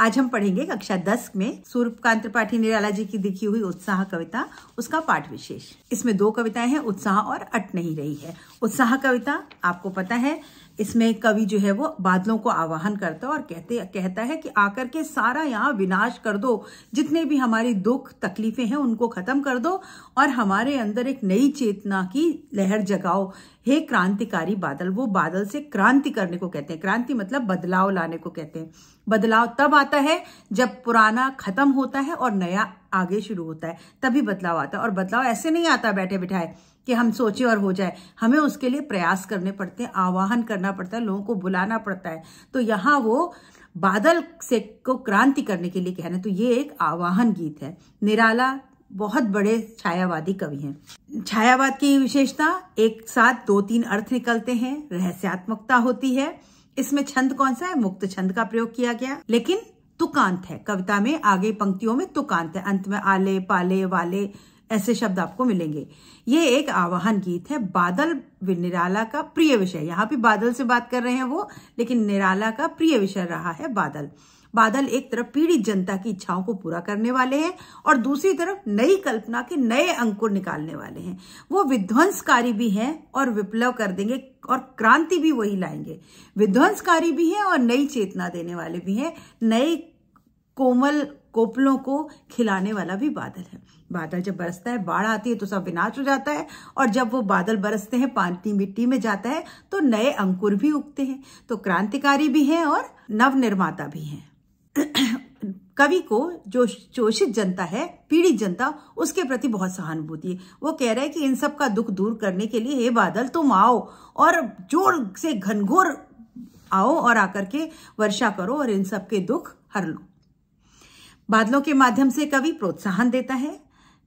आज हम पढ़ेंगे कक्षा दस में सूर्यकांत त्रिपाठी निराला जी की लिखी हुई उत्साह कविता उसका पाठ विशेष इसमें दो कविताएं हैं उत्साह और अट नहीं रही है उत्साह कविता आपको पता है इसमें कवि जो है वो बादलों को आवाहन करता है और कहते कहता है कि आकर के सारा यहाँ विनाश कर दो जितने भी हमारी दुख तकलीफें हैं उनको खत्म कर दो और हमारे अंदर एक नई चेतना की लहर जगाओ हे क्रांतिकारी बादल वो बादल से क्रांति करने को कहते हैं क्रांति मतलब बदलाव लाने को कहते हैं बदलाव तब आता है जब पुराना खत्म होता है और नया आगे शुरू होता है तभी बदलाव आता है और बदलाव ऐसे नहीं आता बैठे बिठाए कि हम सोचे और हो जाए हमें उसके लिए प्रयास करने पड़ते हैं आवाहन करना पड़ता है लोगों को बुलाना पड़ता है तो यहाँ वो बादल से को क्रांति करने के लिए कह रहे हैं तो ये एक आवाहन गीत है निराला बहुत बड़े छायावादी कवि हैं छायावाद की विशेषता एक साथ दो तीन अर्थ निकलते हैं रहस्यात्मकता होती है इसमें छंद कौन सा है मुक्त छंद का प्रयोग किया गया लेकिन तुकांत है कविता में आगे पंक्तियों में तुकांत है अंत में आले पाले वाले ऐसे शब्द आपको मिलेंगे ये एक आवाहन गीत है बादल निराला का प्रिय विषय यहाँ भी बादल से बात कर रहे हैं वो लेकिन निराला का प्रिय विषय रहा है बादल बादल एक तरफ पीड़ित जनता की इच्छाओं को पूरा करने वाले हैं और दूसरी तरफ नई कल्पना के नए अंकुर निकालने वाले हैं वो विध्वंसकारी भी हैं और विप्लव कर देंगे और क्रांति भी वही लाएंगे विध्वंसकारी भी हैं और नई चेतना देने वाले भी हैं नए कोमल कोपलों को खिलाने वाला भी बादल है बादल जब बरसता है बाढ़ आती है तो सब विनाश हो जाता है और जब वो बादल बरसते हैं पानी मिट्टी में जाता है तो नए अंकुर भी उगते हैं तो क्रांतिकारी भी हैं और नवनिर्माता भी हैं कवि को जो शोषित जनता है पीड़ित जनता उसके प्रति बहुत सहानुभूति है वो कह रहा है कि इन सब का दुख दूर करने के लिए हे बादल तुम आओ और जोर से घनघोर आओ और आकर के वर्षा करो और इन सब के दुख हर लो बादलों के माध्यम से कवि प्रोत्साहन देता है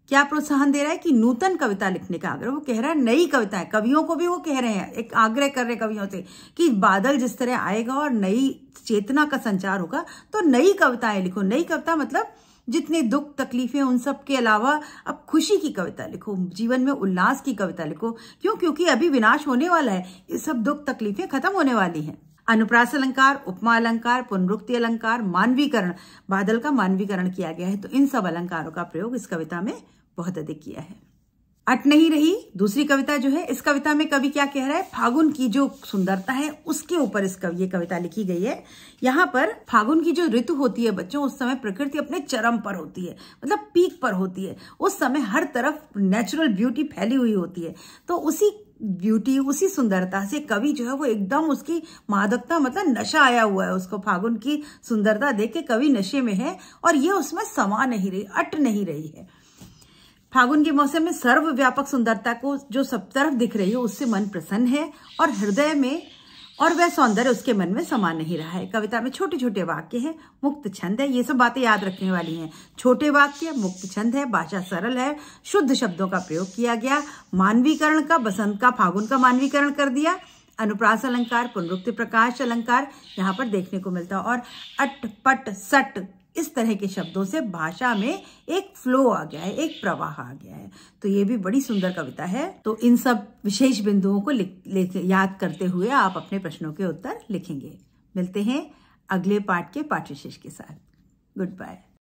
क्या प्रोत्साहन दे रहा है कि नूतन कविता लिखने का आग्रह वो कह रहा है नई कविताएं कवियों को भी वो कह रहे हैं एक आग्रह कर रहे कवियों से कि बादल जिस तरह आएगा और नई चेतना का संचार होगा तो नई कविताएं लिखो नई कविता मतलब जितने दुख तकलीफें उन सब के अलावा अब खुशी की कविता लिखो जीवन में उल्लास की कविता लिखो क्यों क्योंकि अभी विनाश होने वाला है ये सब दुख तकलीफें खत्म होने वाली हैं अनुप्रास अलंकार उपमा अलंकार पुनरुक्ति अलंकार मानवीकरण बादल का मानवीकरण किया गया है तो इन सब अलंकारों का प्रयोग इस कविता में बहुत अधिक किया है अट नहीं रही दूसरी कविता जो है इस कविता में कवि क्या कह रहा है फागुन की जो सुंदरता है उसके ऊपर इस कवि ये कविता लिखी गई है यहां पर फागुन की जो ऋतु होती है बच्चों उस समय प्रकृति अपने चरम पर होती है मतलब पीक पर होती है उस समय हर तरफ नेचुरल ब्यूटी फैली हुई होती है तो उसी ब्यूटी उसी सुंदरता से कवि जो है वो एकदम उसकी मादकता मतलब नशा आया हुआ है उसको फागुन की सुंदरता देख के कवि नशे में है और ये उसमें समा नहीं रही अट नहीं रही है फागुन के मौसम में सर्व व्यापक सुंदरता को जो सब तरफ दिख रही हो उससे मन प्रसन्न है और हृदय में और वह सौंदर्य उसके मन में समान नहीं रहा है कविता में छोटे छोटे वाक्य हैं मुक्त छंद है ये सब बातें याद रखने वाली हैं छोटे वाक्य मुक्त छंद है भाषा सरल है शुद्ध शब्दों का प्रयोग किया गया मानवीकरण का बसंत का फागुन का मानवीकरण कर दिया अनुप्रास अलंकार पुनरुक्ति प्रकाश अलंकार यहाँ पर देखने को मिलता है और अट पट सट इस तरह के शब्दों से भाषा में एक फ्लो आ गया है एक प्रवाह आ गया है तो ये भी बड़ी सुंदर कविता है तो इन सब विशेष बिंदुओं को याद करते हुए आप अपने प्रश्नों के उत्तर लिखेंगे मिलते हैं अगले पाठ के पाठ विशेष के साथ गुड बाय